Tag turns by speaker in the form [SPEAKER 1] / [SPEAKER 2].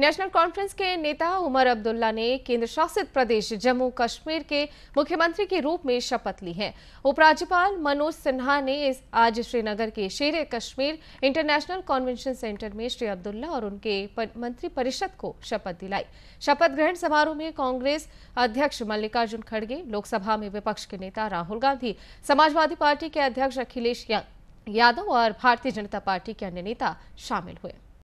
[SPEAKER 1] national conference के नेता उमर अब्दुल्ला ने केंद्र शासित प्रदेश जम्मू कश्मीर के मुख्यमंत्री के रूप में शपथ ली है उपराज्यपाल मनोज सिन्हा ने इस आज श्रीनगर के शेर कश्मीर इंटरनेशनल कॉन्वेंशन सेंटर में श्री अब्दुल्ला और उनके मंत्रिपरिषद को शपथ दिलाई शपथ ग्रहण समारोह में कांग्रेस अध्यक्ष मल्लिकार्जुन खड़गे लोकसभा में विपक्ष के नेता राहुल गांधी समाजवादी पार्टी के अध्यक्ष अखिलेश यादव और भारतीय जनता पार्टी के अन्य नेता शामिल हुए